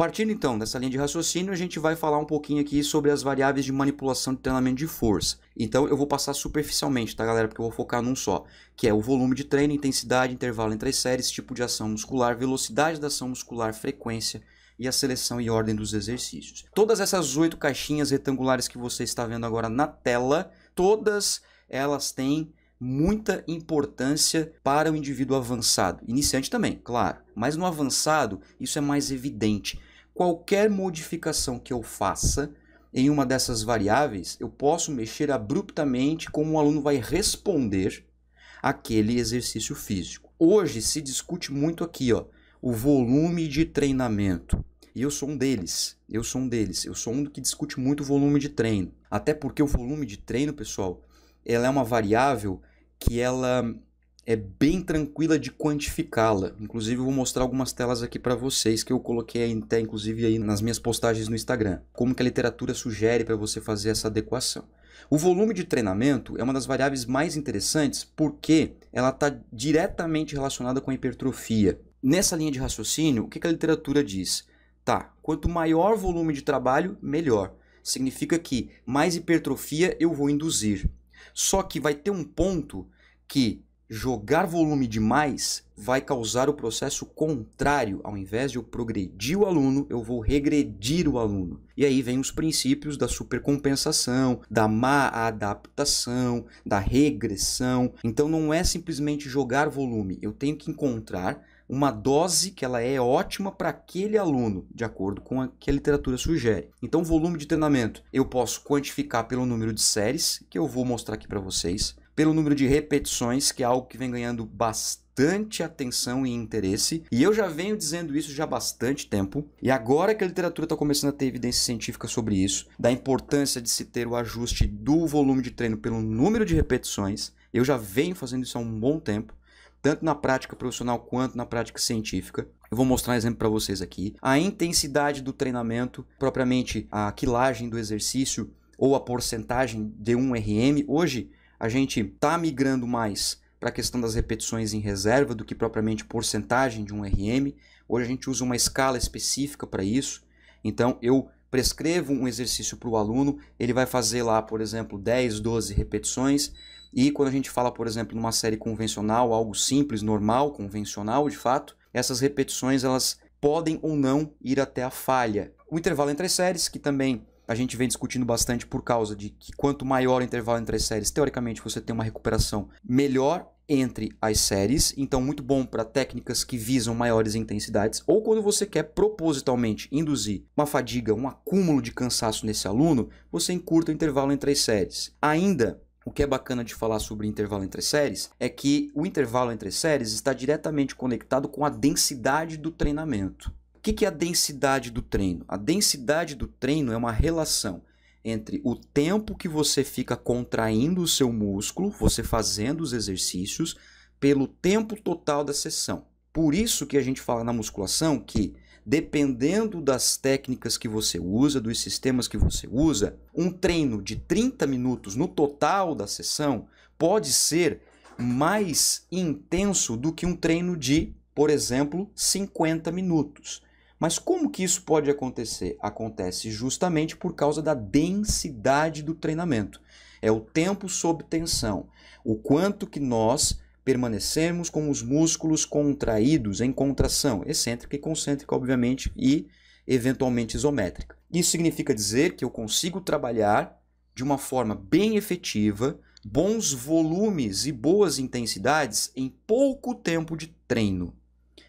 Partindo então dessa linha de raciocínio, a gente vai falar um pouquinho aqui sobre as variáveis de manipulação de treinamento de força. Então eu vou passar superficialmente, tá galera? Porque eu vou focar num só, que é o volume de treino, intensidade, intervalo entre as séries, tipo de ação muscular, velocidade da ação muscular, frequência e a seleção e ordem dos exercícios. Todas essas oito caixinhas retangulares que você está vendo agora na tela, todas elas têm muita importância para o indivíduo avançado. Iniciante também, claro, mas no avançado isso é mais evidente qualquer modificação que eu faça em uma dessas variáveis, eu posso mexer abruptamente como o um aluno vai responder aquele exercício físico. Hoje se discute muito aqui, ó, o volume de treinamento. E eu sou um deles. Eu sou um deles. Eu sou um que discute muito o volume de treino. Até porque o volume de treino, pessoal, ela é uma variável que ela é bem tranquila de quantificá-la. Inclusive, eu vou mostrar algumas telas aqui para vocês que eu coloquei até, inclusive, aí nas minhas postagens no Instagram. Como que a literatura sugere para você fazer essa adequação. O volume de treinamento é uma das variáveis mais interessantes porque ela está diretamente relacionada com a hipertrofia. Nessa linha de raciocínio, o que, que a literatura diz? Tá, quanto maior volume de trabalho, melhor. Significa que mais hipertrofia eu vou induzir. Só que vai ter um ponto que Jogar volume demais vai causar o processo contrário. Ao invés de eu progredir o aluno, eu vou regredir o aluno. E aí vem os princípios da supercompensação, da má adaptação, da regressão. Então não é simplesmente jogar volume, eu tenho que encontrar uma dose que ela é ótima para aquele aluno, de acordo com o que a literatura sugere. Então, volume de treinamento eu posso quantificar pelo número de séries, que eu vou mostrar aqui para vocês pelo número de repetições, que é algo que vem ganhando bastante atenção e interesse. E eu já venho dizendo isso já há bastante tempo. E agora que a literatura está começando a ter evidência científica sobre isso, da importância de se ter o ajuste do volume de treino pelo número de repetições, eu já venho fazendo isso há um bom tempo tanto na prática profissional quanto na prática científica. Eu vou mostrar um exemplo para vocês aqui. A intensidade do treinamento, propriamente a quilagem do exercício ou a porcentagem de um RM. Hoje, a gente está migrando mais para a questão das repetições em reserva do que propriamente porcentagem de um RM. Hoje a gente usa uma escala específica para isso. Então eu prescrevo um exercício para o aluno, ele vai fazer lá, por exemplo, 10, 12 repetições. E quando a gente fala, por exemplo, numa série convencional, algo simples, normal, convencional de fato, essas repetições elas podem ou não ir até a falha. O intervalo entre as séries, que também a gente vem discutindo bastante por causa de que quanto maior o intervalo entre as séries, teoricamente você tem uma recuperação melhor entre as séries, então muito bom para técnicas que visam maiores intensidades, ou quando você quer propositalmente induzir uma fadiga, um acúmulo de cansaço nesse aluno, você encurta o intervalo entre as séries. Ainda o que é bacana de falar sobre intervalo entre séries é que o intervalo entre séries está diretamente conectado com a densidade do treinamento. O que é a densidade do treino? A densidade do treino é uma relação entre o tempo que você fica contraindo o seu músculo, você fazendo os exercícios, pelo tempo total da sessão. Por isso que a gente fala na musculação que, dependendo das técnicas que você usa, dos sistemas que você usa, um treino de 30 minutos no total da sessão pode ser mais intenso do que um treino de, por exemplo, 50 minutos. Mas como que isso pode acontecer? Acontece justamente por causa da densidade do treinamento. É o tempo sob tensão, o quanto que nós permanecemos com os músculos contraídos em contração, excêntrica e concêntrica, obviamente, e eventualmente isométrica. Isso significa dizer que eu consigo trabalhar de uma forma bem efetiva, bons volumes e boas intensidades em pouco tempo de treino.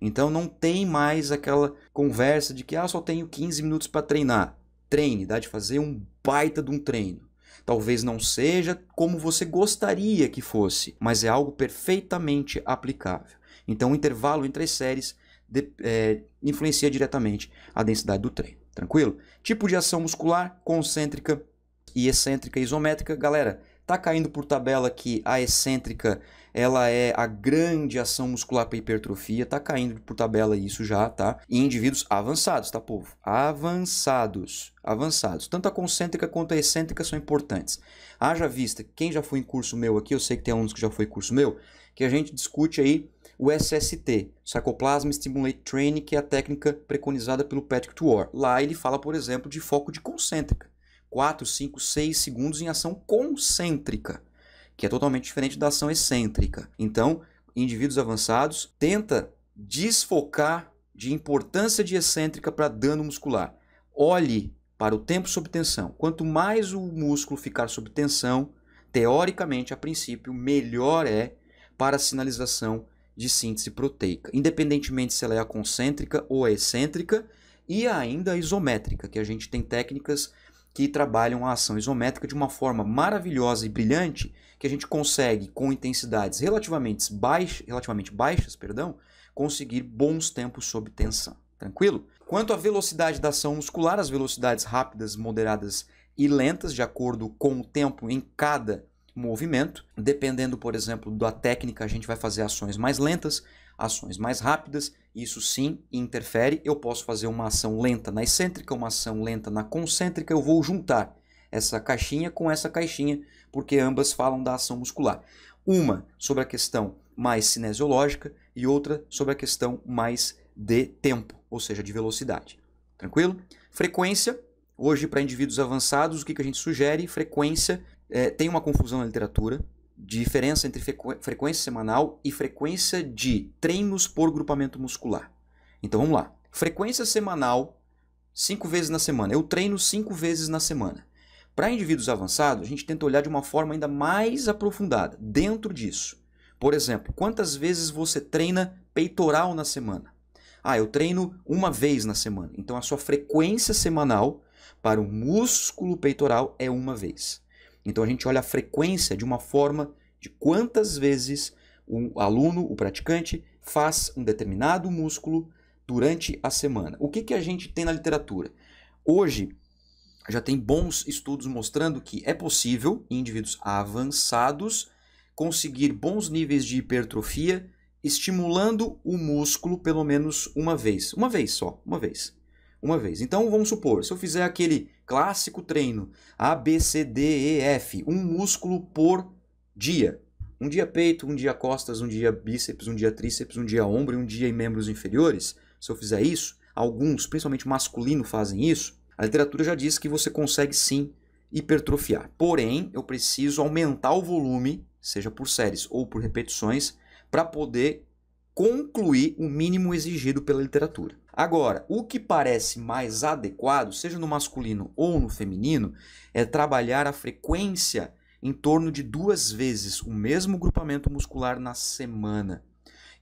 Então não tem mais aquela conversa de que ah, só tenho 15 minutos para treinar. Treine, dá de fazer um baita de um treino. Talvez não seja como você gostaria que fosse, mas é algo perfeitamente aplicável. Então o intervalo entre as séries de, é, influencia diretamente a densidade do treino. Tranquilo? Tipo de ação muscular concêntrica e excêntrica isométrica, galera Tá caindo por tabela que a excêntrica ela é a grande ação muscular para hipertrofia, tá caindo por tabela isso já, tá? Em indivíduos avançados, tá, povo? Avançados, avançados. Tanto a concêntrica quanto a excêntrica são importantes. Haja vista, quem já foi em curso meu aqui, eu sei que tem alunos que já foi em curso meu, que a gente discute aí o SST, Sarcoplasma Stimulate Training, que é a técnica preconizada pelo Patrick Tuor. Lá ele fala, por exemplo, de foco de concêntrica. 4, 5, 6 segundos em ação concêntrica, que é totalmente diferente da ação excêntrica. Então, indivíduos avançados tenta desfocar de importância de excêntrica para dano muscular. Olhe para o tempo sob tensão. Quanto mais o músculo ficar sob tensão, teoricamente, a princípio, melhor é para a sinalização de síntese proteica, independentemente se ela é a concêntrica ou a excêntrica e ainda a isométrica, que a gente tem técnicas que trabalham a ação isométrica de uma forma maravilhosa e brilhante, que a gente consegue, com intensidades relativamente, baixas, relativamente baixas, perdão, conseguir bons tempos sob tensão. Tranquilo? Quanto à velocidade da ação muscular, as velocidades rápidas, moderadas e lentas, de acordo com o tempo em cada movimento. Dependendo, por exemplo, da técnica, a gente vai fazer ações mais lentas, ações mais rápidas, isso sim interfere. Eu posso fazer uma ação lenta na excêntrica, uma ação lenta na concêntrica, eu vou juntar essa caixinha com essa caixinha, porque ambas falam da ação muscular. Uma sobre a questão mais cinesiológica e outra sobre a questão mais de tempo, ou seja, de velocidade. Tranquilo? Frequência, hoje para indivíduos avançados, o que, que a gente sugere? Frequência, é, tem uma confusão na literatura, diferença entre frequência semanal e frequência de treinos por grupamento muscular. Então vamos lá. Frequência semanal, cinco vezes na semana. Eu treino cinco vezes na semana. Para indivíduos avançados, a gente tenta olhar de uma forma ainda mais aprofundada, dentro disso. Por exemplo, quantas vezes você treina peitoral na semana? Ah, eu treino uma vez na semana. Então a sua frequência semanal para o músculo peitoral é uma vez. Então a gente olha a frequência de uma forma de quantas vezes o aluno, o praticante, faz um determinado músculo durante a semana. O que, que a gente tem na literatura? Hoje já tem bons estudos mostrando que é possível em indivíduos avançados conseguir bons níveis de hipertrofia estimulando o músculo pelo menos uma vez. Uma vez só, uma vez uma vez. Então vamos supor, se eu fizer aquele clássico treino A, B, C, D, E, F, um músculo por dia. Um dia peito, um dia costas, um dia bíceps, um dia tríceps, um dia ombro e um dia em membros inferiores. Se eu fizer isso, alguns, principalmente masculino, fazem isso. A literatura já diz que você consegue sim hipertrofiar. Porém, eu preciso aumentar o volume, seja por séries ou por repetições, para poder concluir o mínimo exigido pela literatura. Agora, o que parece mais adequado, seja no masculino ou no feminino, é trabalhar a frequência em torno de duas vezes o mesmo grupamento muscular na semana.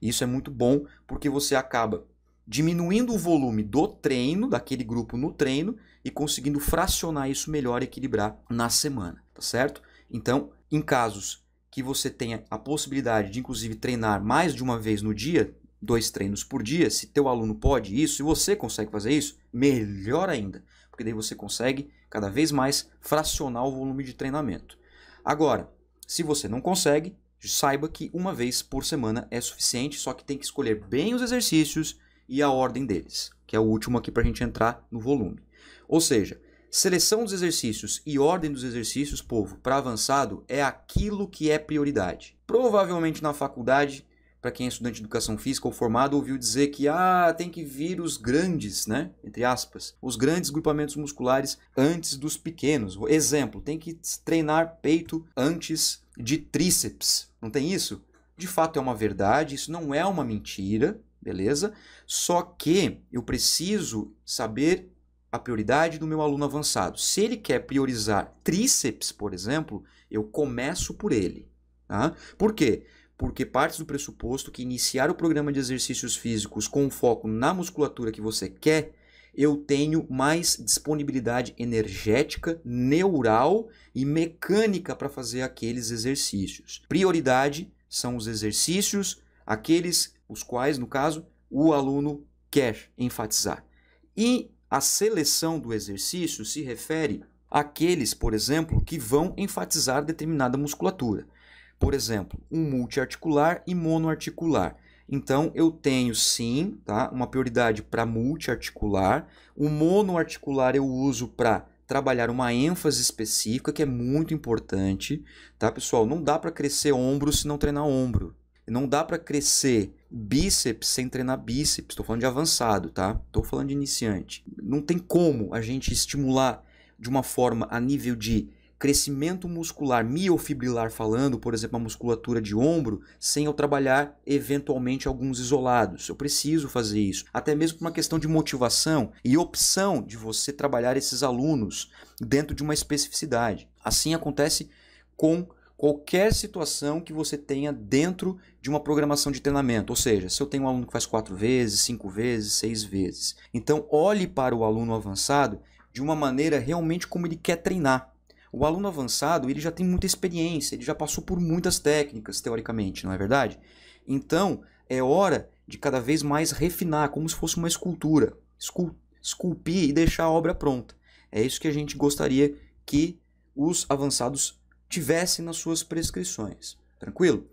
Isso é muito bom porque você acaba diminuindo o volume do treino, daquele grupo no treino, e conseguindo fracionar isso melhor e equilibrar na semana, tá certo? Então, em casos que você tenha a possibilidade de inclusive treinar mais de uma vez no dia, dois treinos por dia, se teu aluno pode isso, se você consegue fazer isso, melhor ainda, porque daí você consegue cada vez mais fracionar o volume de treinamento. Agora, se você não consegue, saiba que uma vez por semana é suficiente, só que tem que escolher bem os exercícios e a ordem deles, que é o último aqui para a gente entrar no volume. Ou seja, seleção dos exercícios e ordem dos exercícios, povo, para avançado é aquilo que é prioridade. Provavelmente na faculdade para quem é estudante de educação física ou formado, ouviu dizer que ah, tem que vir os grandes, né? Entre aspas, os grandes grupamentos musculares antes dos pequenos. Exemplo, tem que treinar peito antes de tríceps. Não tem isso? De fato é uma verdade, isso não é uma mentira, beleza? Só que eu preciso saber a prioridade do meu aluno avançado. Se ele quer priorizar tríceps, por exemplo, eu começo por ele. Tá? Por quê? porque parte do pressuposto que iniciar o programa de exercícios físicos com foco na musculatura que você quer, eu tenho mais disponibilidade energética, neural e mecânica para fazer aqueles exercícios. Prioridade são os exercícios, aqueles os quais, no caso, o aluno quer enfatizar. E a seleção do exercício se refere àqueles, por exemplo, que vão enfatizar determinada musculatura por exemplo, um multiarticular e monoarticular. Então, eu tenho sim tá, uma prioridade para multiarticular. O monoarticular eu uso para trabalhar uma ênfase específica, que é muito importante. Tá, pessoal? Não dá para crescer ombro se não treinar ombro. Não dá para crescer bíceps sem treinar bíceps. Estou falando de avançado, tá? Estou falando de iniciante. Não tem como a gente estimular de uma forma a nível de crescimento muscular miofibrilar falando, por exemplo, a musculatura de ombro, sem eu trabalhar eventualmente alguns isolados. Eu preciso fazer isso, até mesmo por uma questão de motivação e opção de você trabalhar esses alunos dentro de uma especificidade. Assim acontece com qualquer situação que você tenha dentro de uma programação de treinamento. Ou seja, se eu tenho um aluno que faz quatro vezes, cinco vezes, seis vezes. Então, olhe para o aluno avançado de uma maneira realmente como ele quer treinar. O aluno avançado, ele já tem muita experiência, ele já passou por muitas técnicas, teoricamente, não é verdade? Então, é hora de cada vez mais refinar, como se fosse uma escultura, esculpir e deixar a obra pronta. É isso que a gente gostaria que os avançados tivessem nas suas prescrições. Tranquilo?